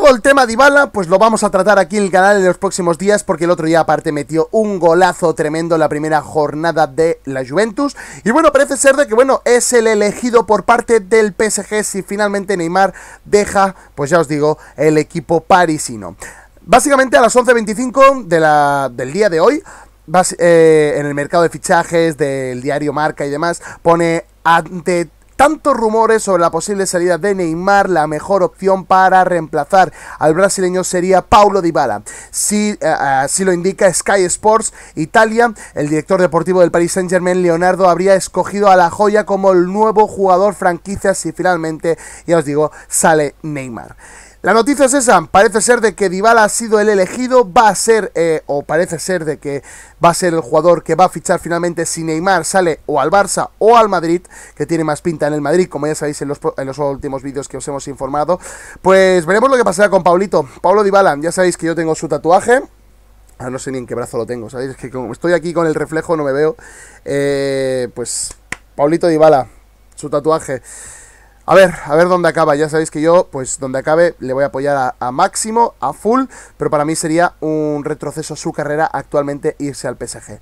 todo el tema de pues lo vamos a tratar aquí en el canal en los próximos días, porque el otro día aparte metió un golazo tremendo en la primera jornada de la Juventus. Y bueno, parece ser de que bueno, es el elegido por parte del PSG si finalmente Neymar deja, pues ya os digo, el equipo parisino. Básicamente a las 11.25 de la, del día de hoy, eh, en el mercado de fichajes del diario Marca y demás, pone ante Tantos rumores sobre la posible salida de Neymar, la mejor opción para reemplazar al brasileño sería Paulo Dybala. Si, eh, eh, Así lo indica Sky Sports Italia, el director deportivo del Paris Saint-Germain, Leonardo, habría escogido a la joya como el nuevo jugador franquicia si finalmente, ya os digo, sale Neymar. La noticia es esa, parece ser de que Dybala ha sido el elegido, va a ser, eh, o parece ser de que va a ser el jugador que va a fichar finalmente si Neymar sale o al Barça o al Madrid, que tiene más pinta en el Madrid, como ya sabéis en los, últimos vídeos que os hemos informado. Pues veremos lo que pasará con Paulito. Pablo Dybala, ya sabéis que yo tengo su tatuaje, Ah, no sé ni en qué brazo lo tengo, ¿sabéis? que como estoy aquí con el reflejo, no me veo. Eh, pues, Paulito Dybala, su tatuaje. A ver, a ver dónde acaba. Ya sabéis que yo, pues donde acabe, le voy a apoyar a, máximo, a full, pero para mí sería un retroceso su carrera actualmente irse al PSG.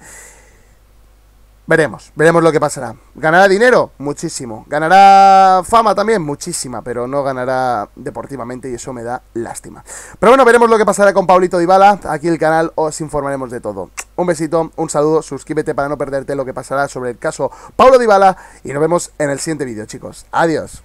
Veremos, veremos lo que pasará. ¿Ganará dinero? Muchísimo. ¿Ganará fama también? Muchísima, pero no ganará deportivamente y eso me da lástima. Pero bueno, veremos lo que pasará con Paulito Dybala. Aquí el canal os informaremos de todo. Un besito, un saludo, suscríbete para no perderte lo que pasará sobre el caso Paulo Dybala y nos vemos en el siguiente vídeo, chicos. Adiós.